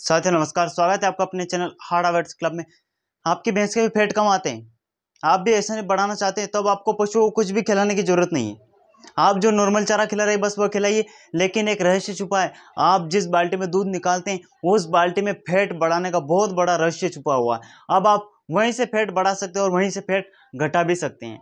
साथियों नमस्कार स्वागत है आपका अपने चैनल हार्ड आवर्ट्स क्लब में आपकी भैंस के भी फेट कम आते हैं आप भी ऐसे नहीं बढ़ाना चाहते हैं तब तो आपको पशु को कुछ भी खिलाने की जरूरत नहीं है आप जो नॉर्मल चारा खिला रहे बस वो खिलाइए लेकिन एक रहस्य छुपा है आप जिस बाल्टी में दूध निकालते हैं उस बाल्टी में फैट बढ़ाने का बहुत बड़ा रहस्य छुपा हुआ है अब आप वहीं से फैट बढ़ा सकते हैं और वहीं से फैट घटा भी सकते हैं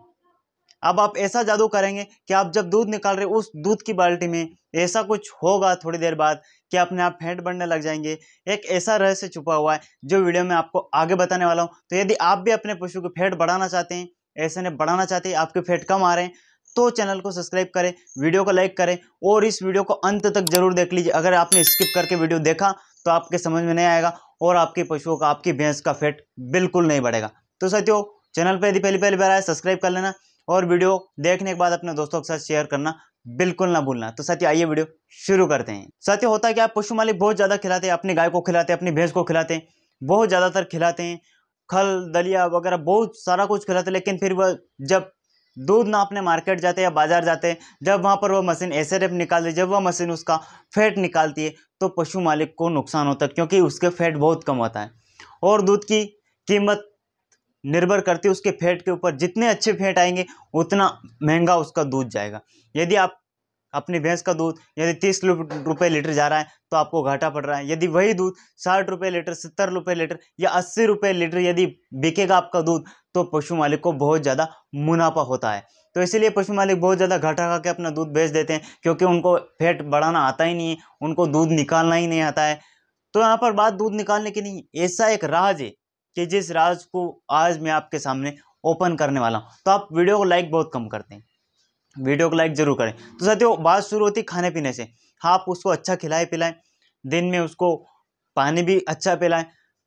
अब आप ऐसा जादू करेंगे कि आप जब दूध निकाल रहे उस दूध की बाल्टी में ऐसा कुछ होगा थोड़ी देर बाद कि अपने आप फेंट बढ़ने लग जाएंगे एक ऐसा रहस्य छुपा हुआ है जो वीडियो में आपको आगे बताने वाला हूँ तो यदि आप भी अपने पशु को फेंट बढ़ाना चाहते हैं ऐसे ने बढ़ाना चाहते हैं आपके फेंट कम आ रहे हैं तो चैनल को सब्सक्राइब करें वीडियो को लाइक करें और इस वीडियो को अंत तक जरूर देख लीजिए अगर आपने स्किप करके वीडियो देखा तो आपके समझ में नहीं आएगा और आपके पशुओं का आपकी भैंस का फेट बिल्कुल नहीं बढ़ेगा तो साथियों चैनल पर यदि पहली पहली बार आए सब्सक्राइब कर लेना और वीडियो देखने के बाद अपने दोस्तों के साथ शेयर करना बिल्कुल ना भूलना तो साथी आइए वीडियो शुरू करते हैं साथी होता है कि आप पशु मालिक बहुत ज़्यादा खिलाते हैं अपनी गाय को खिलाते हैं अपनी भैंस को खिलाते हैं बहुत ज़्यादातर खिलाते हैं खल दलिया वगैरह बहुत सारा कुछ खिलाते लेकिन फिर वह जब दूध ना अपने मार्केट जाते या बाज़ार जाते जब वहाँ पर वह मशीन एस निकालती जब वह मशीन उसका फैट निकालती है तो पशु मालिक को नुकसान होता है क्योंकि उसके फैट बहुत कम होता है और दूध की कीमत निर्भर करती है उसके फैट के ऊपर जितने अच्छे फैट आएंगे उतना महंगा उसका दूध जाएगा यदि आप अपनी भैंस का दूध यदि तीस रुपये लीटर जा रहा है तो आपको घाटा पड़ रहा है यदि वही दूध साठ रुपये लीटर सत्तर रुपये लीटर या अस्सी रुपये लीटर यदि बिकेगा आपका दूध तो पशु मालिक को बहुत ज़्यादा मुनाफा होता है तो इसीलिए पशु मालिक बहुत ज़्यादा घाटा खा के अपना दूध बेच देते हैं क्योंकि उनको फैट बढ़ाना आता ही नहीं है उनको दूध निकालना ही नहीं आता है तो यहाँ पर बात दूध निकालने की नहीं ऐसा एक राज है कि जिस राज को आज मैं आपके सामने ओपन करने वाला हूँ तो आप वीडियो को लाइक बहुत कम करते हैं वीडियो को लाइक ज़रूर करें तो साथियों बात शुरू होती खाने पीने से हाँ आप उसको अच्छा खिलाएं पिलाएं दिन में उसको पानी भी अच्छा पिलाएं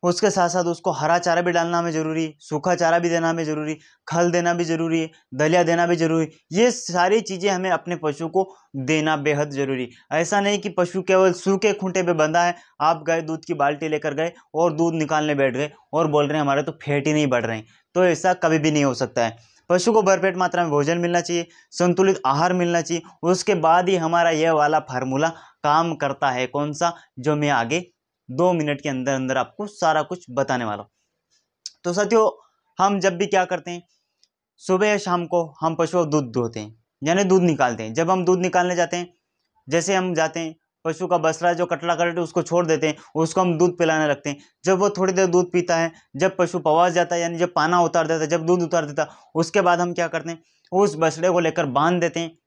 उसके साथ साथ उसको हरा चारा भी डालना हमें ज़रूरी सूखा चारा भी देना हमें ज़रूरी खल देना भी ज़रूरी है दलिया देना भी ज़रूरी ये सारी चीज़ें हमें अपने पशु को देना बेहद ज़रूरी ऐसा नहीं कि पशु केवल सूखे खूंटे पे बंधा है आप गए दूध की बाल्टी लेकर गए और दूध निकालने बैठ गए और बोल रहे हैं हमारे तो फेट ही नहीं बढ़ रहे हैं तो ऐसा कभी भी नहीं हो सकता है पशु को भरपेट मात्रा में भोजन मिलना चाहिए संतुलित आहार मिलना चाहिए उसके बाद ही हमारा यह वाला फार्मूला काम करता है कौन सा जो मैं आगे दो मिनट के अंदर अंदर आपको सारा कुछ बताने वाला तो साथियों हम जब भी क्या करते हैं सुबह या शाम को हम पशुओं को दूध दोहते हैं यानी दूध निकालते हैं जब हम दूध निकालने जाते हैं जैसे हम जाते हैं पशु का बसरा जो कटला करट उसको छोड़ देते हैं उसको हम दूध पिलाने लगते हैं जब वो थोड़ी देर दूध पीता है जब पशु पवास जाता है यानी जब पाना उतार देता है जब दूध उतार देता है उसके बाद हम क्या करते हैं उस बछड़े को लेकर बांध देते हैं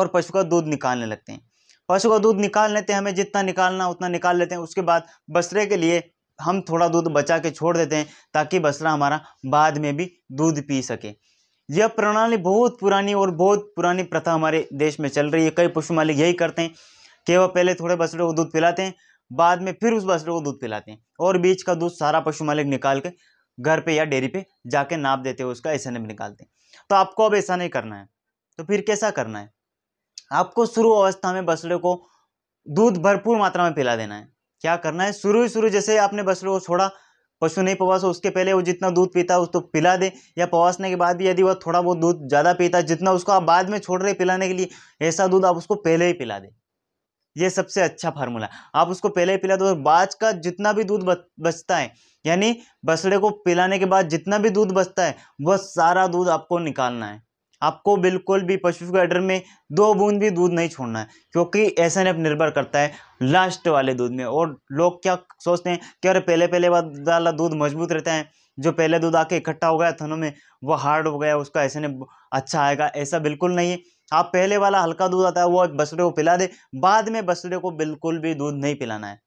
और पशु का दूध निकालने लगते हैं पशु का दूध निकाल लेते हैं हमें जितना निकालना उतना निकाल लेते हैं उसके बाद बसरे के लिए हम थोड़ा दूध बचा के छोड़ देते हैं ताकि बसरा हमारा बाद में भी दूध पी सके यह प्रणाली बहुत पुरानी और बहुत पुरानी प्रथा हमारे देश में चल रही है कई पशु मालिक यही करते हैं कि वह पहले थोड़े बसरे को दूध पिलाते हैं बाद में फिर उस बसरे को दूध पिलाते हैं और बीच का दूध सारा पशु मालिक निकाल के घर पे या डेयरी पे जाके नाप देते हैं उसका ऐसा नहीं निकालते हैं तो आपको अब ऐसा नहीं करना है तो फिर कैसा करना है आपको शुरू अवस्था में बछड़े को दूध भरपूर मात्रा में पिला देना है क्या करना है शुरू ही शुरू जैसे आपने बछड़े को छोड़ा पशु नहीं पवास उसके पहले वो जितना दूध पीता है उसको तो पिला दे या पवासने के बाद भी यदि वह थोड़ा बहुत दूध ज़्यादा पीता है जितना उसको आप बाद में छोड़ रहे पिलाने के लिए ऐसा दूध आप उसको पहले ही पिला दें ये सबसे अच्छा फार्मूला आप उसको पहले ही पिला दो बाज का जितना भी दूध बचता है यानी बछड़े को पिलाने के बाद जितना भी दूध बचता है वह सारा दूध आपको निकालना है आपको बिल्कुल भी पशु के में दो बूंद भी दूध नहीं छोड़ना है क्योंकि एस एन एफ निर्भर करता है लास्ट वाले दूध में और लोग क्या सोचते हैं कि अरे पहले पहले वाला दूध मजबूत रहता है जो पहले दूध आके इकट्ठा हो गया थनों में वो हार्ड हो गया उसका ऐसे नहीं अच्छा आएगा ऐसा बिल्कुल नहीं है आप पहले वाला हल्का दूध आता है वो बसरे को पिला दे बाद में बसरे को बिल्कुल भी दूध नहीं पिलाना है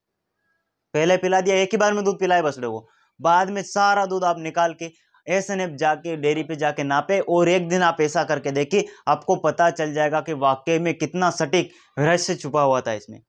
पहले पिला दिया एक ही बार में दूध पिलाए बसरे को बाद में सारा दूध आप निकाल के एस एन एफ जाके डेयरी पे जाके नापे और एक दिन आप ऐसा करके देखिए आपको पता चल जाएगा कि वाकई में कितना सटीक रहस्य छुपा हुआ था इसमें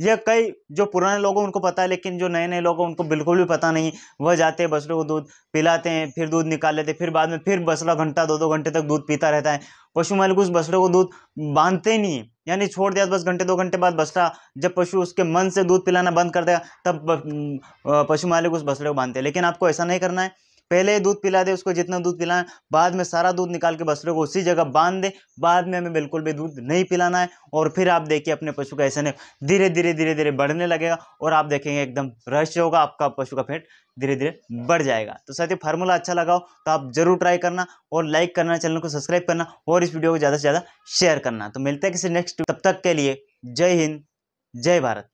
यह कई जो पुराने लोग उनको पता है लेकिन जो नए नए लोग हैं उनको बिल्कुल भी पता नहीं वह जाते हैं बछड़ों को दूध पिलाते हैं फिर दूध निकाल लेते हैं फिर बाद में फिर बछड़ा घंटा दो दो घंटे तक दूध पीता रहता है पशु मालिक उस बछड़े को दूध बांधते नहीं है यानी छोड़ दिया बस घंटे दो घंटे बाद बछड़ा जब पशु उसके मन से दूध पिलाना बंद कर देगा तब पशु मालिक उस बछड़े को बांधते हैं लेकिन आपको ऐसा नहीं करना है पहले दूध पिला दे उसको जितना दूध पिलाएं बाद में सारा दूध निकाल के बसरे को उसी जगह बांध दें बाद में हमें बिल्कुल भी दूध नहीं पिलाना है और फिर आप देखिए अपने पशु का ऐसा नहीं धीरे धीरे धीरे धीरे बढ़ने लगेगा और आप देखेंगे एकदम रहस्य होगा आपका पशु का फेट धीरे धीरे बढ़ जाएगा तो साथ ही फार्मूला अच्छा लगा हो तो आप जरूर ट्राई करना और लाइक करना चैनल को सब्सक्राइब करना और इस वीडियो को ज़्यादा से ज़्यादा शेयर करना तो मिलते हैं किसी नेक्स्ट तब तक के लिए जय हिंद जय भारत